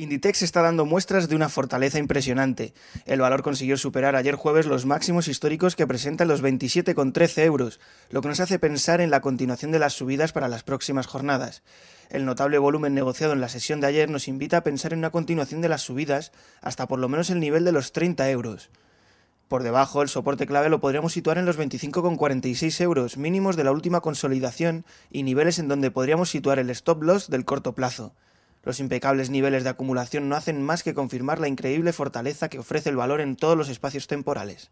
Inditex está dando muestras de una fortaleza impresionante. El valor consiguió superar ayer jueves los máximos históricos que presentan los 27,13 euros, lo que nos hace pensar en la continuación de las subidas para las próximas jornadas. El notable volumen negociado en la sesión de ayer nos invita a pensar en una continuación de las subidas hasta por lo menos el nivel de los 30 euros. Por debajo, el soporte clave lo podríamos situar en los 25,46 euros, mínimos de la última consolidación y niveles en donde podríamos situar el stop loss del corto plazo. Los impecables niveles de acumulación no hacen más que confirmar la increíble fortaleza que ofrece el valor en todos los espacios temporales.